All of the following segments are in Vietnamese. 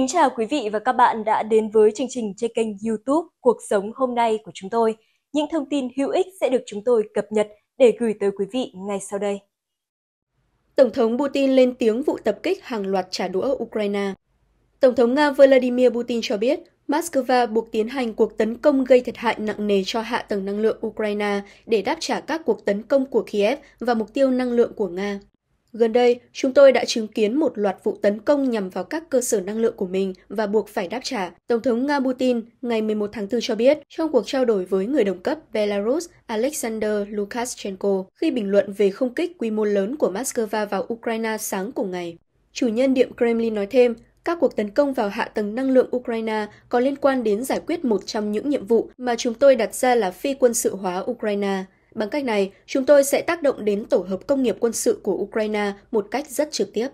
Kính chào quý vị và các bạn đã đến với chương trình trên kênh YouTube Cuộc sống hôm nay của chúng tôi. Những thông tin hữu ích sẽ được chúng tôi cập nhật để gửi tới quý vị ngay sau đây. Tổng thống Putin lên tiếng vụ tập kích hàng loạt trả đũa Ukraine. Tổng thống Nga Vladimir Putin cho biết Moscow buộc tiến hành cuộc tấn công gây thiệt hại nặng nề cho hạ tầng năng lượng Ukraine để đáp trả các cuộc tấn công của Kiev và mục tiêu năng lượng của Nga. Gần đây, chúng tôi đã chứng kiến một loạt vụ tấn công nhằm vào các cơ sở năng lượng của mình và buộc phải đáp trả. Tổng thống Nga Putin ngày 11 tháng 4 cho biết trong cuộc trao đổi với người đồng cấp Belarus Alexander Lukashenko khi bình luận về không kích quy mô lớn của Moscow vào Ukraine sáng cùng ngày. Chủ nhân Điện Kremlin nói thêm, các cuộc tấn công vào hạ tầng năng lượng Ukraine có liên quan đến giải quyết một trong những nhiệm vụ mà chúng tôi đặt ra là phi quân sự hóa Ukraine. Bằng cách này, chúng tôi sẽ tác động đến tổ hợp công nghiệp quân sự của Ukraine một cách rất trực tiếp.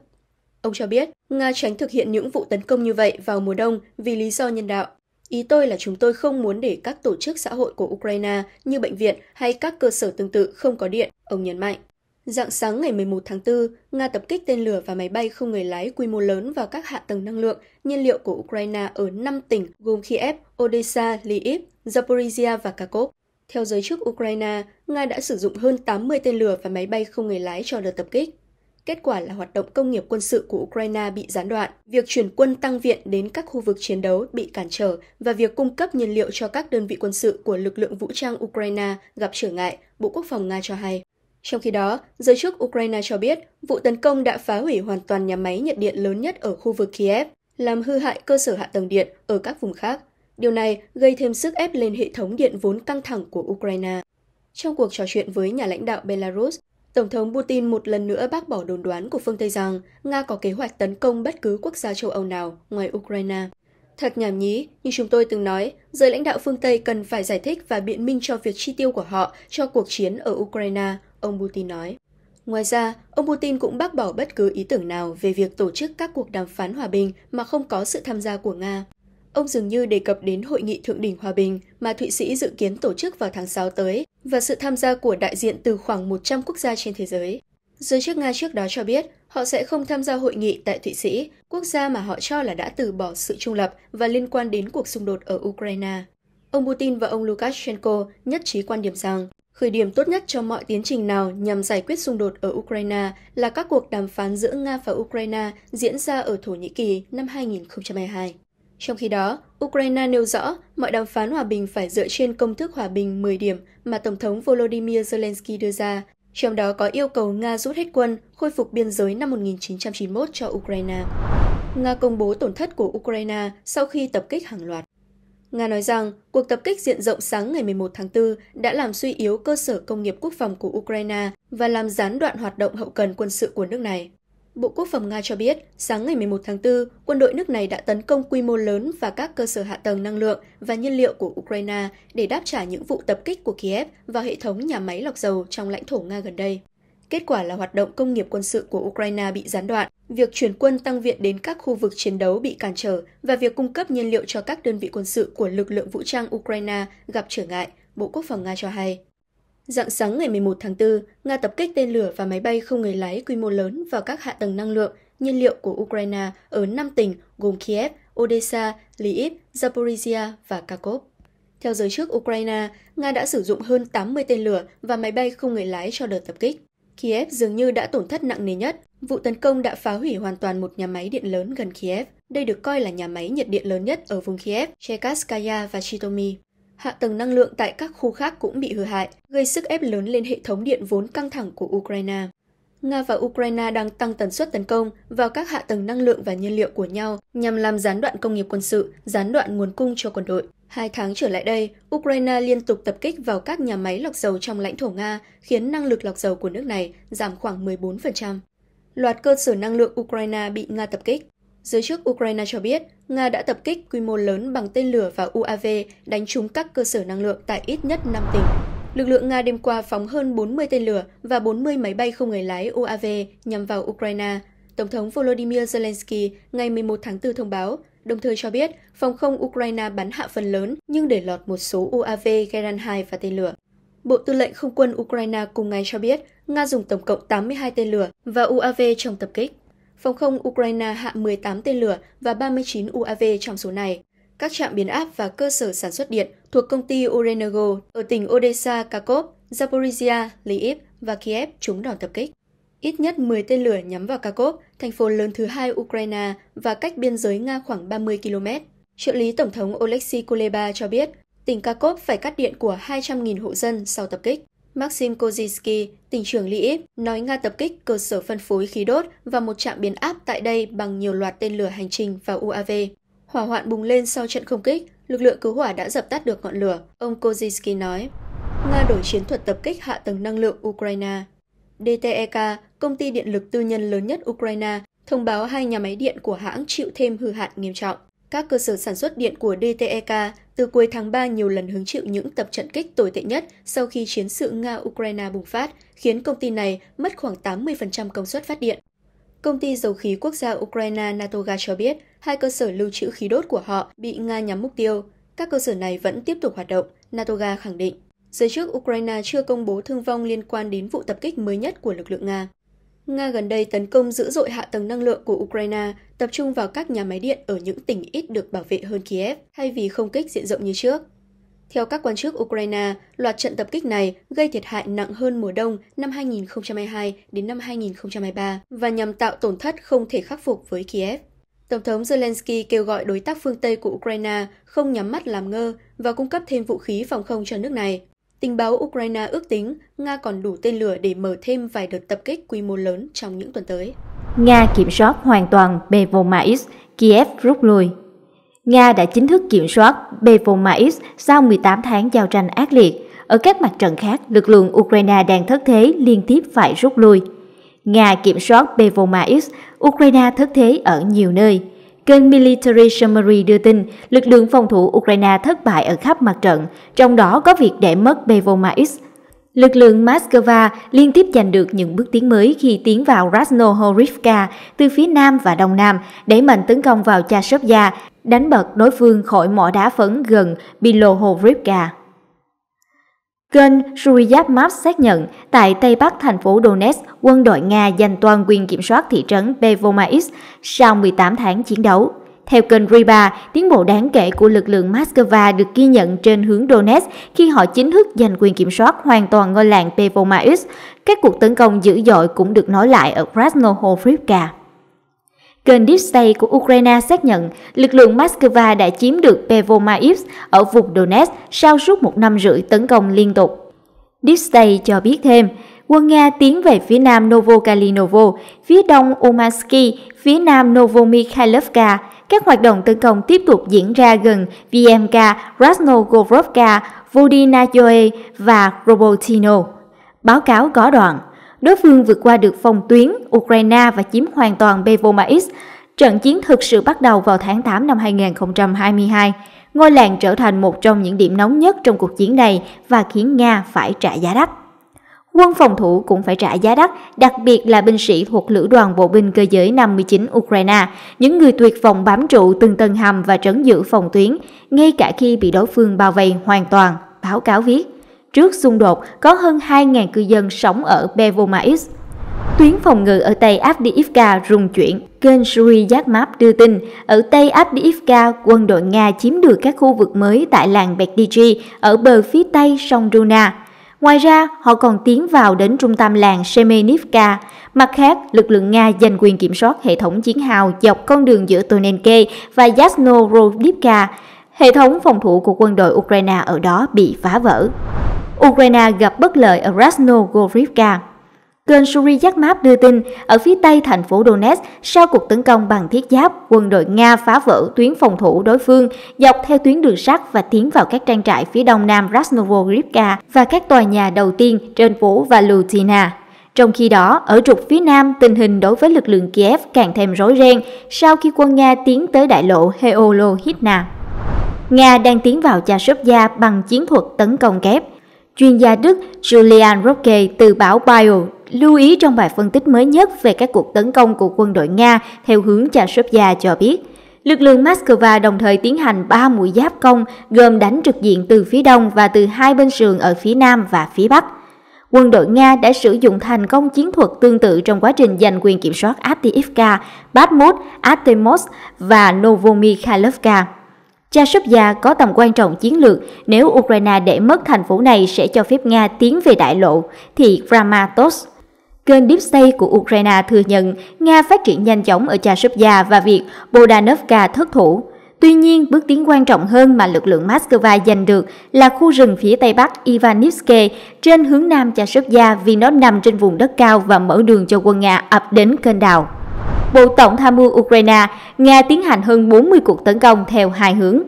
Ông cho biết, Nga tránh thực hiện những vụ tấn công như vậy vào mùa đông vì lý do nhân đạo. Ý tôi là chúng tôi không muốn để các tổ chức xã hội của Ukraine như bệnh viện hay các cơ sở tương tự không có điện, ông nhấn mạnh. Dạng sáng ngày 11 tháng 4, Nga tập kích tên lửa và máy bay không người lái quy mô lớn vào các hạ tầng năng lượng, nhiên liệu của Ukraine ở 5 tỉnh gồm Kiev, Odessa, Lviv, Zaporizhia và Kharkov. Theo giới chức Ukraine, Nga đã sử dụng hơn 80 tên lửa và máy bay không người lái cho đợt tập kích. Kết quả là hoạt động công nghiệp quân sự của Ukraine bị gián đoạn, việc chuyển quân tăng viện đến các khu vực chiến đấu bị cản trở và việc cung cấp nhiên liệu cho các đơn vị quân sự của lực lượng vũ trang Ukraine gặp trở ngại, Bộ Quốc phòng Nga cho hay. Trong khi đó, giới chức Ukraine cho biết vụ tấn công đã phá hủy hoàn toàn nhà máy nhiệt điện lớn nhất ở khu vực Kiev, làm hư hại cơ sở hạ tầng điện ở các vùng khác, Điều này gây thêm sức ép lên hệ thống điện vốn căng thẳng của Ukraine. Trong cuộc trò chuyện với nhà lãnh đạo Belarus, Tổng thống Putin một lần nữa bác bỏ đồn đoán của phương Tây rằng Nga có kế hoạch tấn công bất cứ quốc gia châu Âu nào ngoài Ukraine. Thật nhảm nhí, như chúng tôi từng nói, giới lãnh đạo phương Tây cần phải giải thích và biện minh cho việc chi tiêu của họ cho cuộc chiến ở Ukraine, ông Putin nói. Ngoài ra, ông Putin cũng bác bỏ bất cứ ý tưởng nào về việc tổ chức các cuộc đàm phán hòa bình mà không có sự tham gia của Nga. Ông dường như đề cập đến hội nghị thượng đỉnh hòa bình mà Thụy Sĩ dự kiến tổ chức vào tháng 6 tới và sự tham gia của đại diện từ khoảng 100 quốc gia trên thế giới. Giới chức Nga trước đó cho biết họ sẽ không tham gia hội nghị tại Thụy Sĩ, quốc gia mà họ cho là đã từ bỏ sự trung lập và liên quan đến cuộc xung đột ở Ukraine. Ông Putin và ông Lukashenko nhất trí quan điểm rằng khởi điểm tốt nhất cho mọi tiến trình nào nhằm giải quyết xung đột ở Ukraine là các cuộc đàm phán giữa Nga và Ukraine diễn ra ở Thổ Nhĩ Kỳ năm 2022. Trong khi đó, Ukraine nêu rõ mọi đàm phán hòa bình phải dựa trên công thức hòa bình 10 điểm mà Tổng thống Volodymyr Zelensky đưa ra, trong đó có yêu cầu Nga rút hết quân, khôi phục biên giới năm 1991 cho Ukraine. Nga công bố tổn thất của Ukraine sau khi tập kích hàng loạt. Nga nói rằng cuộc tập kích diện rộng sáng ngày 11 tháng 4 đã làm suy yếu cơ sở công nghiệp quốc phòng của Ukraine và làm gián đoạn hoạt động hậu cần quân sự của nước này. Bộ Quốc phòng Nga cho biết, sáng ngày 11 tháng 4, quân đội nước này đã tấn công quy mô lớn và các cơ sở hạ tầng năng lượng và nhiên liệu của Ukraine để đáp trả những vụ tập kích của Kiev vào hệ thống nhà máy lọc dầu trong lãnh thổ Nga gần đây. Kết quả là hoạt động công nghiệp quân sự của Ukraine bị gián đoạn, việc chuyển quân tăng viện đến các khu vực chiến đấu bị cản trở và việc cung cấp nhiên liệu cho các đơn vị quân sự của lực lượng vũ trang Ukraine gặp trở ngại, Bộ Quốc phòng Nga cho hay. Dạng sáng ngày 11 tháng 4, Nga tập kích tên lửa và máy bay không người lái quy mô lớn vào các hạ tầng năng lượng, nhiên liệu của Ukraine ở 5 tỉnh gồm Kiev, Odessa, Lviv, Zaporizhia và Kharkov. Theo giới chức Ukraine, Nga đã sử dụng hơn 80 tên lửa và máy bay không người lái cho đợt tập kích. Kiev dường như đã tổn thất nặng nề nhất. Vụ tấn công đã phá hủy hoàn toàn một nhà máy điện lớn gần Kiev. Đây được coi là nhà máy nhiệt điện lớn nhất ở vùng Kiev, Cherkaskaya và Chitomi hạ tầng năng lượng tại các khu khác cũng bị hư hại, gây sức ép lớn lên hệ thống điện vốn căng thẳng của Ukraine. Nga và Ukraine đang tăng tần suất tấn công vào các hạ tầng năng lượng và nhiên liệu của nhau nhằm làm gián đoạn công nghiệp quân sự, gián đoạn nguồn cung cho quân đội. Hai tháng trở lại đây, Ukraine liên tục tập kích vào các nhà máy lọc dầu trong lãnh thổ Nga, khiến năng lực lọc dầu của nước này giảm khoảng 14%. Loạt cơ sở năng lượng Ukraine bị Nga tập kích. Giới chức Ukraine cho biết, Nga đã tập kích quy mô lớn bằng tên lửa và UAV đánh trúng các cơ sở năng lượng tại ít nhất 5 tỉnh. Lực lượng Nga đêm qua phóng hơn 40 tên lửa và 40 máy bay không người lái UAV nhằm vào Ukraine. Tổng thống Volodymyr Zelensky ngày 11 tháng 4 thông báo, đồng thời cho biết phòng không Ukraine bắn hạ phần lớn nhưng để lọt một số UAV Garand-2 và tên lửa. Bộ Tư lệnh Không quân Ukraine cùng ngày cho biết Nga dùng tổng cộng 82 tên lửa và UAV trong tập kích. Phòng không Ukraine hạ 18 tên lửa và 39 UAV trong số này. Các trạm biến áp và cơ sở sản xuất điện thuộc công ty Urenergo ở tỉnh Odessa, Kharkov, Zaporizhia, Lviv và Kiev trúng đòn tập kích. Ít nhất 10 tên lửa nhắm vào Kharkov, thành phố lớn thứ hai Ukraine và cách biên giới Nga khoảng 30 km. Trợ lý Tổng thống Oleksiy Kuleba cho biết, tỉnh Kharkov phải cắt điện của 200.000 hộ dân sau tập kích. Maxim Kozinski, tỉnh trưởng Lviv, nói Nga tập kích cơ sở phân phối khí đốt và một trạm biến áp tại đây bằng nhiều loạt tên lửa hành trình và UAV. Hỏa hoạn bùng lên sau trận không kích, lực lượng cứu hỏa đã dập tắt được ngọn lửa, ông Kozinski nói. Nga đổi chiến thuật tập kích hạ tầng năng lượng Ukraine. DTEK, công ty điện lực tư nhân lớn nhất Ukraine, thông báo hai nhà máy điện của hãng chịu thêm hư hạn nghiêm trọng. Các cơ sở sản xuất điện của DTEK từ cuối tháng 3 nhiều lần hứng chịu những tập trận kích tồi tệ nhất sau khi chiến sự Nga-Ukraine bùng phát, khiến công ty này mất khoảng 80% công suất phát điện. Công ty dầu khí quốc gia Ukraine Natoga cho biết hai cơ sở lưu trữ khí đốt của họ bị Nga nhắm mục tiêu. Các cơ sở này vẫn tiếp tục hoạt động, Natoga khẳng định. Giới chức Ukraine chưa công bố thương vong liên quan đến vụ tập kích mới nhất của lực lượng Nga. Nga gần đây tấn công dữ dội hạ tầng năng lượng của Ukraine, tập trung vào các nhà máy điện ở những tỉnh ít được bảo vệ hơn Kiev, thay vì không kích diện rộng như trước. Theo các quan chức Ukraine, loạt trận tập kích này gây thiệt hại nặng hơn mùa đông năm 2022 đến năm 2023 và nhằm tạo tổn thất không thể khắc phục với Kiev. Tổng thống Zelensky kêu gọi đối tác phương Tây của Ukraine không nhắm mắt làm ngơ và cung cấp thêm vũ khí phòng không cho nước này. Tình báo Ukraine ước tính Nga còn đủ tên lửa để mở thêm vài đợt tập kích quy mô lớn trong những tuần tới. Nga kiểm soát hoàn toàn Bevomais, Kiev rút lui. Nga đã chính thức kiểm soát Bevomais sau 18 tháng giao tranh ác liệt. Ở các mặt trận khác, lực lượng Ukraine đang thất thế liên tiếp phải rút lui. Nga kiểm soát Bevomais, Ukraine thất thế ở nhiều nơi. Kênh Military Summary đưa tin, lực lượng phòng thủ Ukraine thất bại ở khắp mặt trận, trong đó có việc để mất Bevomais. Lực lượng Moscow liên tiếp giành được những bước tiến mới khi tiến vào Krasnohorivka từ phía nam và đông nam, đẩy mạnh tấn công vào Chashovya, đánh bật đối phương khỏi mỏ đá phấn gần Bilohovrivka. Kênh Suriyat Maps xác nhận, tại Tây Bắc thành phố Donetsk, quân đội Nga giành toàn quyền kiểm soát thị trấn Bevomax sau 18 tháng chiến đấu. Theo kênh Riba, tiến bộ đáng kể của lực lượng Moscow được ghi nhận trên hướng Donetsk khi họ chính thức giành quyền kiểm soát hoàn toàn ngôi làng Pevomax. Các cuộc tấn công dữ dội cũng được nói lại ở Krasnohorivka. Kênh Deepstay của Ukraine xác nhận lực lượng Moscow đã chiếm được Pervomaivs ở vùng Donetsk sau suốt một năm rưỡi tấn công liên tục. Deepstay cho biết thêm, quân Nga tiến về phía nam Novokalinovo, phía đông Umansky, phía nam Novomikhailovka. Các hoạt động tấn công tiếp tục diễn ra gần VMK, Rasnogorovka, Vodinajoe và Robotino. Báo cáo có đoạn đối phương vượt qua được phòng tuyến Ukraine và chiếm hoàn toàn Bevomais. Trận chiến thực sự bắt đầu vào tháng 8 năm 2022. Ngôi làng trở thành một trong những điểm nóng nhất trong cuộc chiến này và khiến Nga phải trả giá đắt. Quân phòng thủ cũng phải trả giá đắt, đặc biệt là binh sĩ thuộc Lữ đoàn Bộ binh Cơ giới 59 Ukraine, những người tuyệt vọng bám trụ từng tầng hầm và trấn giữ phòng tuyến, ngay cả khi bị đối phương bao vây hoàn toàn, báo cáo viết. Trước xung đột, có hơn 2.000 cư dân sống ở Bevomais. Tuyến phòng ngự ở Tây Avdiivka rung chuyển. Kênh Suri Yakmap đưa tin, ở Tây Avdiivka, quân đội Nga chiếm được các khu vực mới tại làng Bekdiji ở bờ phía Tây sông Runa. Ngoài ra, họ còn tiến vào đến trung tâm làng Semenivka. Mặt khác, lực lượng Nga giành quyền kiểm soát hệ thống chiến hào dọc con đường giữa Tonenke và Yasnorodivka. Hệ thống phòng thủ của quân đội Ukraine ở đó bị phá vỡ. Ukraine gặp bất lợi ở Krasnogorivka. Kênh Suriyat Map đưa tin, ở phía tây thành phố Donetsk, sau cuộc tấn công bằng thiết giáp, quân đội Nga phá vỡ tuyến phòng thủ đối phương dọc theo tuyến đường sắt và tiến vào các trang trại phía đông nam Krasnogorivka và các tòa nhà đầu tiên trên phố Valutina. Trong khi đó, ở trục phía nam, tình hình đối với lực lượng Kiev càng thêm rối ren sau khi quân Nga tiến tới đại lộ Heolohytna. Nga đang tiến vào Chashubya bằng chiến thuật tấn công kép. Chuyên gia Đức Julian Roque từ báo Bio lưu ý trong bài phân tích mới nhất về các cuộc tấn công của quân đội Nga theo hướng Chashovia cho biết, lực lượng Moscow đồng thời tiến hành 3 mũi giáp công gồm đánh trực diện từ phía đông và từ hai bên sườn ở phía nam và phía bắc. Quân đội Nga đã sử dụng thành công chiến thuật tương tự trong quá trình giành quyền kiểm soát Avdiivka, Bakhmut, Artemovsk và Novomikhailovka. Chashubya có tầm quan trọng chiến lược, nếu Ukraine để mất thành phố này sẽ cho phép Nga tiến về đại lộ, thì Kramatorsk. Kênh Deep State của Ukraine thừa nhận Nga phát triển nhanh chóng ở Chashubya và việc Bodanovka thất thủ. Tuy nhiên, bước tiến quan trọng hơn mà lực lượng Moscow giành được là khu rừng phía tây bắc Ivanivske trên hướng nam Chashubya vì nó nằm trên vùng đất cao và mở đường cho quân Nga ập đến kênh đào. Bộ Tổng tham mưu Ukraine, Nga tiến hành hơn 40 cuộc tấn công theo hai hướng.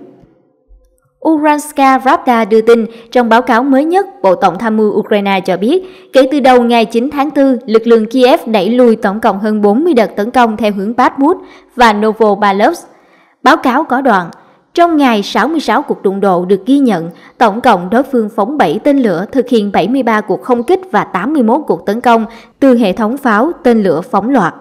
Uranska Pravda đưa tin trong báo cáo mới nhất, Bộ Tổng tham mưu Ukraine cho biết, kể từ đầu ngày 9 tháng 4, lực lượng Kiev đẩy lùi tổng cộng hơn 40 đợt tấn công theo hướng Bakhmut và Novobalovsk. Báo cáo có đoạn, trong ngày 66 cuộc đụng độ được ghi nhận, tổng cộng đối phương phóng 7 tên lửa thực hiện 73 cuộc không kích và 81 cuộc tấn công từ hệ thống pháo tên lửa phóng loạt.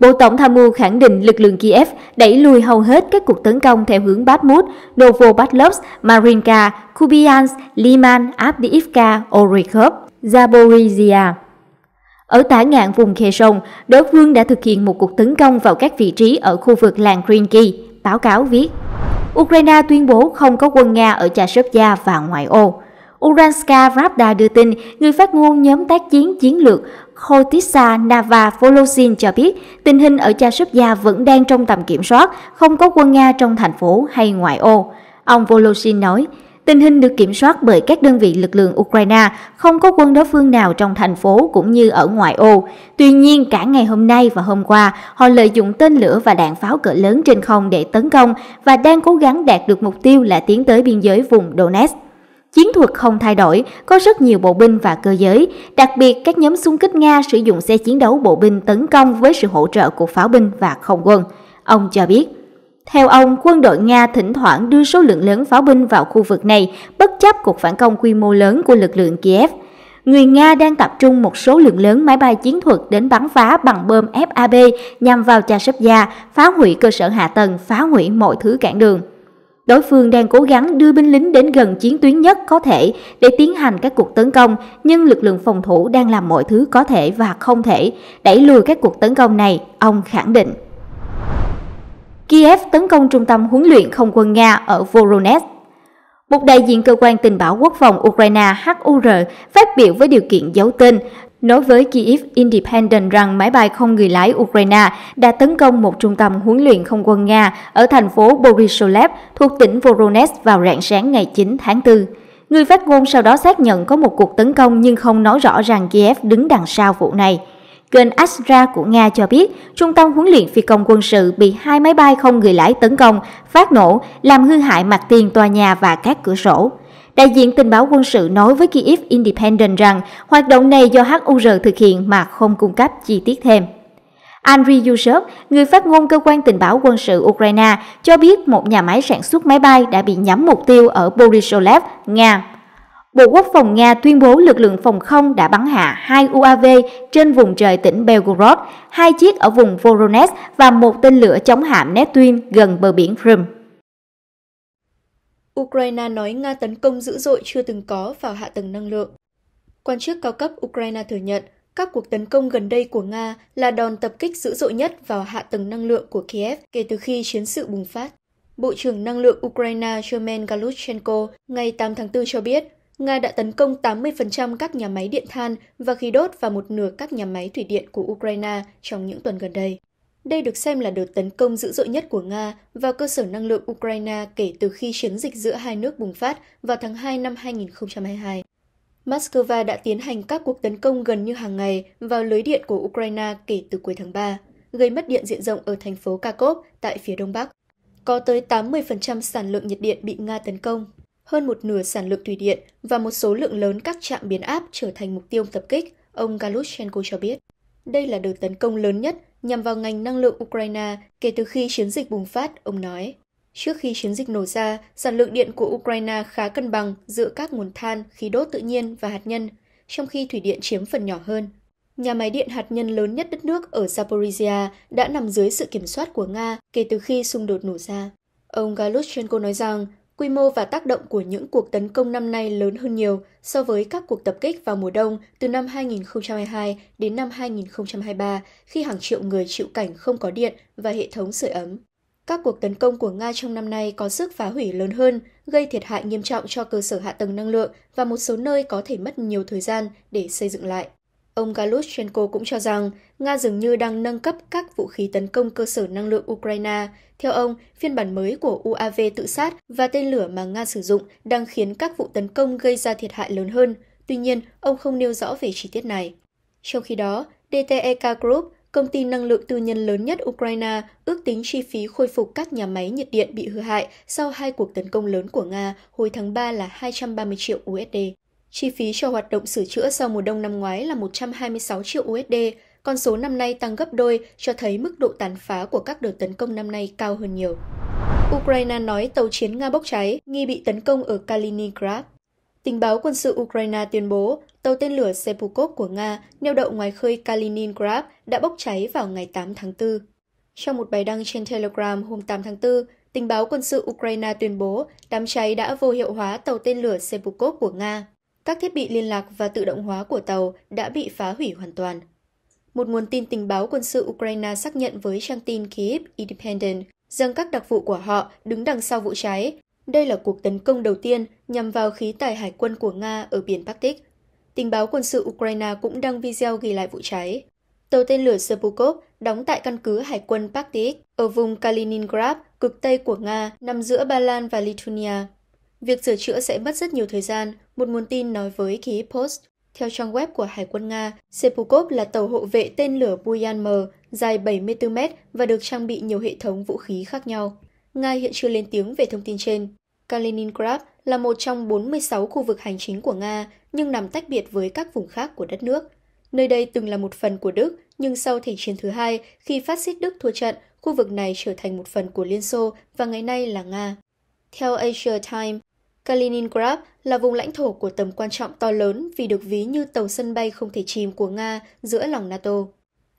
Bộ Tổng tham mưu khẳng định lực lượng Kiev đẩy lùi hầu hết các cuộc tấn công theo hướng Bakhmut, Novopatlovsk, Marinka, Kupiansk, Liman, Avdiivka, Orykhov, Zaporizhia. Ở tả ngạn vùng khe sông, đối phương đã thực hiện một cuộc tấn công vào các vị trí ở khu vực làng Krinki, báo cáo viết. Ukraine tuyên bố không có quân Nga ở Chashovia và ngoại ô. Uranska Pravda đưa tin, người phát ngôn nhóm tác chiến chiến lược Khotissa Nava Volozhin cho biết tình hình ở Chasubia vẫn đang trong tầm kiểm soát, không có quân Nga trong thành phố hay ngoại ô. Ông Volosin nói, tình hình được kiểm soát bởi các đơn vị lực lượng Ukraine, không có quân đối phương nào trong thành phố cũng như ở ngoại ô. Tuy nhiên, cả ngày hôm nay và hôm qua, họ lợi dụng tên lửa và đạn pháo cỡ lớn trên không để tấn công và đang cố gắng đạt được mục tiêu là tiến tới biên giới vùng Donetsk. Chiến thuật không thay đổi, có rất nhiều bộ binh và cơ giới, đặc biệt các nhóm xung kích Nga sử dụng xe chiến đấu bộ binh tấn công với sự hỗ trợ của pháo binh và không quân. Ông cho biết, theo ông, quân đội Nga thỉnh thoảng đưa số lượng lớn pháo binh vào khu vực này bất chấp cuộc phản công quy mô lớn của lực lượng Kiev. Người Nga đang tập trung một số lượng lớn máy bay chiến thuật đến bắn phá bằng bơm FAB nhằm vào Chashovia, phá hủy cơ sở hạ tầng, phá hủy mọi thứ cản đường. Đối phương đang cố gắng đưa binh lính đến gần chiến tuyến nhất có thể để tiến hành các cuộc tấn công, nhưng lực lượng phòng thủ đang làm mọi thứ có thể và không thể đẩy lùi các cuộc tấn công này, ông khẳng định. Kiev tấn công trung tâm huấn luyện không quân Nga ở Voronezh một đại diện cơ quan tình báo quốc phòng Ukraine HUR phát biểu với điều kiện giấu tên, nói với Kyiv Independent rằng máy bay không người lái Ukraine đã tấn công một trung tâm huấn luyện không quân Nga ở thành phố Borisolev thuộc tỉnh Voronezh vào rạng sáng ngày 9 tháng 4. Người phát ngôn sau đó xác nhận có một cuộc tấn công nhưng không nói rõ rằng Kiev đứng đằng sau vụ này. Kênh Astra của Nga cho biết, trung tâm huấn luyện phi công quân sự bị hai máy bay không người lái tấn công, phát nổ, làm hư hại mặt tiền tòa nhà và các cửa sổ. Đại diện tình báo quân sự nói với Kyiv Independent rằng hoạt động này do HUR thực hiện mà không cung cấp chi tiết thêm. Andriy Yushov, người phát ngôn cơ quan tình báo quân sự Ukraine, cho biết một nhà máy sản xuất máy bay đã bị nhắm mục tiêu ở Borisolev, Nga. Bộ Quốc phòng Nga tuyên bố lực lượng phòng không đã bắn hạ hai UAV trên vùng trời tỉnh Belgorod, hai chiếc ở vùng Voronezh và một tên lửa chống hạm Neptune gần bờ biển Crimea. Ukraine nói Nga tấn công dữ dội chưa từng có vào hạ tầng năng lượng. Quan chức cao cấp Ukraine thừa nhận các cuộc tấn công gần đây của Nga là đòn tập kích dữ dội nhất vào hạ tầng năng lượng của Kiev kể từ khi chiến sự bùng phát. Bộ trưởng Năng lượng Ukraine German Galushchenko ngày 8 tháng 4 cho biết, Nga đã tấn công 80% các nhà máy điện than và khí đốt và một nửa các nhà máy thủy điện của Ukraine trong những tuần gần đây. Đây được xem là đợt tấn công dữ dội nhất của Nga vào cơ sở năng lượng Ukraine kể từ khi chiến dịch giữa hai nước bùng phát vào tháng 2 năm 2022. Moscow đã tiến hành các cuộc tấn công gần như hàng ngày vào lưới điện của Ukraine kể từ cuối tháng 3, gây mất điện diện rộng ở thành phố Kharkov tại phía đông bắc. Có tới 80% sản lượng nhiệt điện bị Nga tấn công, hơn một nửa sản lượng thủy điện và một số lượng lớn các trạm biến áp trở thành mục tiêu tập kích, ông Galushenko cho biết. Đây là đợt tấn công lớn nhất nhằm vào ngành năng lượng Ukraine kể từ khi chiến dịch bùng phát, ông nói. Trước khi chiến dịch nổ ra, sản lượng điện của Ukraine khá cân bằng giữa các nguồn than, khí đốt tự nhiên và hạt nhân, trong khi thủy điện chiếm phần nhỏ hơn. Nhà máy điện hạt nhân lớn nhất đất nước ở Zaporizhia đã nằm dưới sự kiểm soát của Nga kể từ khi xung đột nổ ra. Ông Galushchenko nói rằng Quy mô và tác động của những cuộc tấn công năm nay lớn hơn nhiều so với các cuộc tập kích vào mùa đông từ năm 2022 đến năm 2023 khi hàng triệu người chịu cảnh không có điện và hệ thống sưởi ấm. Các cuộc tấn công của Nga trong năm nay có sức phá hủy lớn hơn, gây thiệt hại nghiêm trọng cho cơ sở hạ tầng năng lượng và một số nơi có thể mất nhiều thời gian để xây dựng lại. Ông Galushchenko cũng cho rằng Nga dường như đang nâng cấp các vũ khí tấn công cơ sở năng lượng Ukraine theo ông, phiên bản mới của UAV tự sát và tên lửa mà Nga sử dụng đang khiến các vụ tấn công gây ra thiệt hại lớn hơn. Tuy nhiên, ông không nêu rõ về chi tiết này. Trong khi đó, DTEK Group, công ty năng lượng tư nhân lớn nhất Ukraine, ước tính chi phí khôi phục các nhà máy nhiệt điện bị hư hại sau hai cuộc tấn công lớn của Nga hồi tháng 3 là 230 triệu USD. Chi phí cho hoạt động sửa chữa sau mùa đông năm ngoái là 126 triệu USD, con số năm nay tăng gấp đôi cho thấy mức độ tàn phá của các đợt tấn công năm nay cao hơn nhiều. Ukraine nói tàu chiến Nga bốc cháy, nghi bị tấn công ở Kaliningrad. Tình báo quân sự Ukraine tuyên bố tàu tên lửa Sepukov của Nga neo đậu ngoài khơi Kaliningrad đã bốc cháy vào ngày 8 tháng 4. Trong một bài đăng trên Telegram hôm 8 tháng 4, tình báo quân sự Ukraine tuyên bố đám cháy đã vô hiệu hóa tàu tên lửa Sepukov của Nga. Các thiết bị liên lạc và tự động hóa của tàu đã bị phá hủy hoàn toàn một nguồn tin tình báo quân sự Ukraine xác nhận với trang tin Kyiv Independent rằng các đặc vụ của họ đứng đằng sau vụ cháy. Đây là cuộc tấn công đầu tiên nhằm vào khí tài hải quân của Nga ở biển Baltic. Tình báo quân sự Ukraine cũng đăng video ghi lại vụ cháy. Tàu tên lửa Serpukhov đóng tại căn cứ hải quân Baltic ở vùng Kaliningrad, cực Tây của Nga, nằm giữa Ba Lan và Lithuania. Việc sửa chữa sẽ mất rất nhiều thời gian, một nguồn tin nói với Kyiv Post. Theo trang web của Hải quân Nga, Sepukov là tàu hộ vệ tên lửa Buyan M dài 74 mét và được trang bị nhiều hệ thống vũ khí khác nhau. Nga hiện chưa lên tiếng về thông tin trên. Kaliningrad là một trong 46 khu vực hành chính của Nga nhưng nằm tách biệt với các vùng khác của đất nước. Nơi đây từng là một phần của Đức, nhưng sau Thế chiến thứ hai, khi phát xít Đức thua trận, khu vực này trở thành một phần của Liên Xô và ngày nay là Nga. Theo Asia Times, Kaliningrad là vùng lãnh thổ của tầm quan trọng to lớn vì được ví như tàu sân bay không thể chìm của Nga giữa lòng NATO.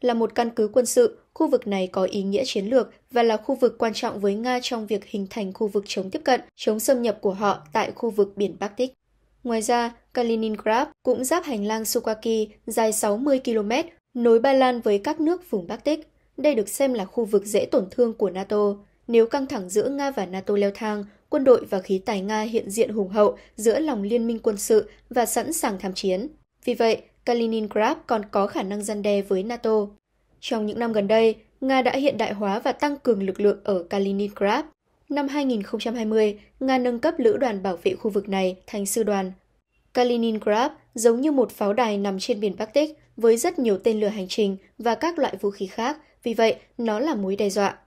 Là một căn cứ quân sự, khu vực này có ý nghĩa chiến lược và là khu vực quan trọng với Nga trong việc hình thành khu vực chống tiếp cận, chống xâm nhập của họ tại khu vực biển Baltic. Ngoài ra, Kaliningrad cũng giáp hành lang Sukaki dài 60 km, nối Ba Lan với các nước vùng Baltic. Đây được xem là khu vực dễ tổn thương của NATO. Nếu căng thẳng giữa Nga và NATO leo thang, quân đội và khí tài Nga hiện diện hùng hậu giữa lòng liên minh quân sự và sẵn sàng tham chiến. Vì vậy, Kaliningrad còn có khả năng gian đe với NATO. Trong những năm gần đây, Nga đã hiện đại hóa và tăng cường lực lượng ở Kaliningrad. Năm 2020, Nga nâng cấp lữ đoàn bảo vệ khu vực này thành sư đoàn. Kaliningrad giống như một pháo đài nằm trên biển Baltic với rất nhiều tên lửa hành trình và các loại vũ khí khác, vì vậy nó là mối đe dọa.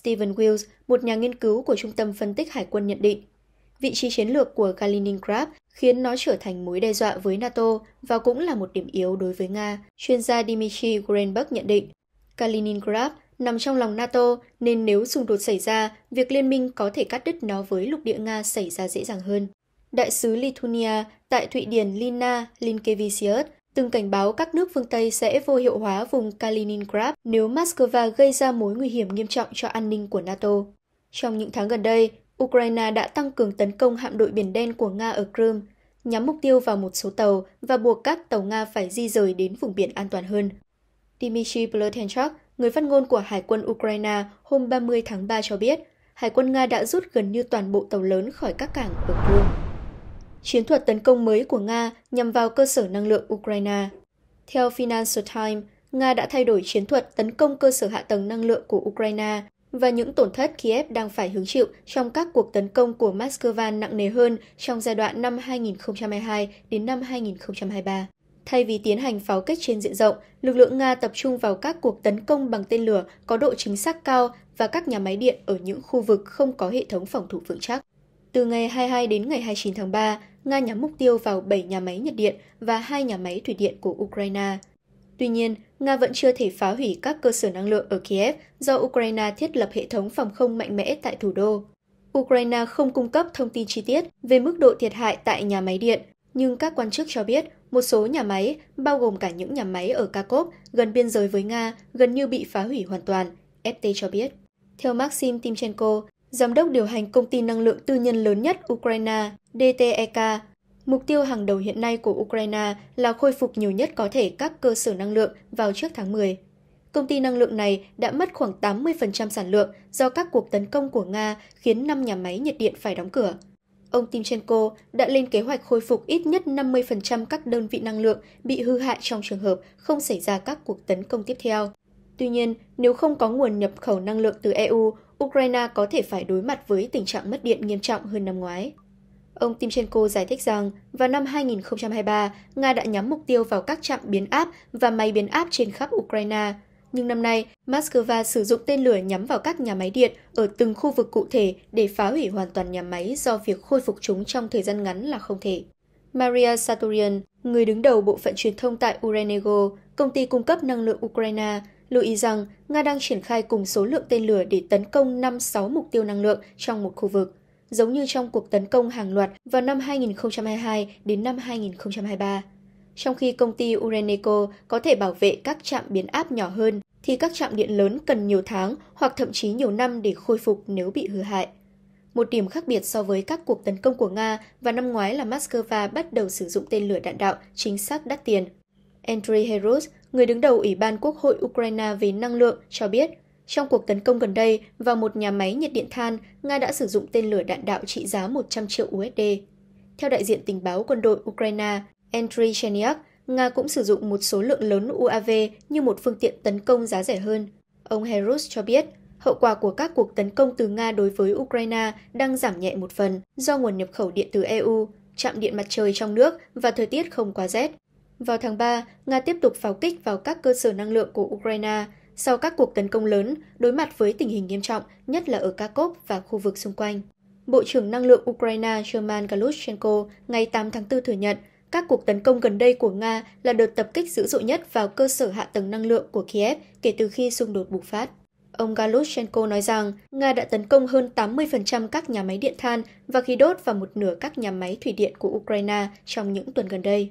Stephen Wills, một nhà nghiên cứu của Trung tâm Phân tích Hải quân nhận định, vị trí chiến lược của Kaliningrad khiến nó trở thành mối đe dọa với NATO và cũng là một điểm yếu đối với Nga. Chuyên gia Dmitry Greenberg nhận định, Kaliningrad nằm trong lòng NATO nên nếu xung đột xảy ra, việc liên minh có thể cắt đứt nó với lục địa Nga xảy ra dễ dàng hơn. Đại sứ Lithuania tại Thụy Điển Lina Linkevicius từng cảnh báo các nước phương Tây sẽ vô hiệu hóa vùng Kaliningrad nếu Moscow gây ra mối nguy hiểm nghiêm trọng cho an ninh của NATO. Trong những tháng gần đây, Ukraine đã tăng cường tấn công hạm đội Biển Đen của Nga ở Crimea, nhắm mục tiêu vào một số tàu và buộc các tàu Nga phải di rời đến vùng biển an toàn hơn. Dmitry Plotenchuk, người phát ngôn của Hải quân Ukraine hôm 30 tháng 3 cho biết, Hải quân Nga đã rút gần như toàn bộ tàu lớn khỏi các cảng ở Crimea chiến thuật tấn công mới của Nga nhằm vào cơ sở năng lượng Ukraine. Theo Financial Times, Nga đã thay đổi chiến thuật tấn công cơ sở hạ tầng năng lượng của Ukraine và những tổn thất Kiev đang phải hứng chịu trong các cuộc tấn công của Moscow nặng nề hơn trong giai đoạn năm 2022 đến năm 2023. Thay vì tiến hành pháo kích trên diện rộng, lực lượng Nga tập trung vào các cuộc tấn công bằng tên lửa có độ chính xác cao và các nhà máy điện ở những khu vực không có hệ thống phòng thủ vững chắc. Từ ngày 22 đến ngày 29 tháng 3, Nga nhắm mục tiêu vào 7 nhà máy nhiệt điện và 2 nhà máy thủy điện của Ukraine. Tuy nhiên, Nga vẫn chưa thể phá hủy các cơ sở năng lượng ở Kiev do Ukraine thiết lập hệ thống phòng không mạnh mẽ tại thủ đô. Ukraine không cung cấp thông tin chi tiết về mức độ thiệt hại tại nhà máy điện, nhưng các quan chức cho biết một số nhà máy, bao gồm cả những nhà máy ở Kharkov gần biên giới với Nga, gần như bị phá hủy hoàn toàn, FT cho biết. Theo Maxim Timchenko, giám đốc điều hành công ty năng lượng tư nhân lớn nhất Ukraine, DTEK. Mục tiêu hàng đầu hiện nay của Ukraine là khôi phục nhiều nhất có thể các cơ sở năng lượng vào trước tháng 10. Công ty năng lượng này đã mất khoảng 80% sản lượng do các cuộc tấn công của Nga khiến 5 nhà máy nhiệt điện phải đóng cửa. Ông Timchenko đã lên kế hoạch khôi phục ít nhất 50% các đơn vị năng lượng bị hư hại trong trường hợp không xảy ra các cuộc tấn công tiếp theo. Tuy nhiên, nếu không có nguồn nhập khẩu năng lượng từ EU, Ukraine có thể phải đối mặt với tình trạng mất điện nghiêm trọng hơn năm ngoái. Ông Timchenko giải thích rằng vào năm 2023, Nga đã nhắm mục tiêu vào các trạm biến áp và máy biến áp trên khắp Ukraine. Nhưng năm nay, Moscow sử dụng tên lửa nhắm vào các nhà máy điện ở từng khu vực cụ thể để phá hủy hoàn toàn nhà máy do việc khôi phục chúng trong thời gian ngắn là không thể. Maria Saturian, người đứng đầu bộ phận truyền thông tại Urenego, công ty cung cấp năng lượng Ukraine, Lưu ý rằng, Nga đang triển khai cùng số lượng tên lửa để tấn công 5-6 mục tiêu năng lượng trong một khu vực, giống như trong cuộc tấn công hàng loạt vào năm 2022 đến năm 2023. Trong khi công ty Ureneco có thể bảo vệ các trạm biến áp nhỏ hơn, thì các trạm điện lớn cần nhiều tháng hoặc thậm chí nhiều năm để khôi phục nếu bị hư hại. Một điểm khác biệt so với các cuộc tấn công của Nga và năm ngoái là Moscow bắt đầu sử dụng tên lửa đạn đạo chính xác đắt tiền. Andrei herus người đứng đầu Ủy ban Quốc hội Ukraine về năng lượng, cho biết trong cuộc tấn công gần đây vào một nhà máy nhiệt điện than, Nga đã sử dụng tên lửa đạn đạo trị giá 100 triệu USD. Theo đại diện tình báo quân đội Ukraine, Andriy Cheniak, Nga cũng sử dụng một số lượng lớn UAV như một phương tiện tấn công giá rẻ hơn. Ông Herus cho biết, hậu quả của các cuộc tấn công từ Nga đối với Ukraine đang giảm nhẹ một phần do nguồn nhập khẩu điện từ EU, chạm điện mặt trời trong nước và thời tiết không quá rét. Vào tháng 3, Nga tiếp tục pháo kích vào các cơ sở năng lượng của Ukraine sau các cuộc tấn công lớn, đối mặt với tình hình nghiêm trọng, nhất là ở Kharkov và khu vực xung quanh. Bộ trưởng Năng lượng Ukraine German Galushchenko ngày 8 tháng 4 thừa nhận các cuộc tấn công gần đây của Nga là đợt tập kích dữ dội nhất vào cơ sở hạ tầng năng lượng của Kiev kể từ khi xung đột bùng phát. Ông Galushchenko nói rằng Nga đã tấn công hơn 80% các nhà máy điện than và khí đốt và một nửa các nhà máy thủy điện của Ukraine trong những tuần gần đây.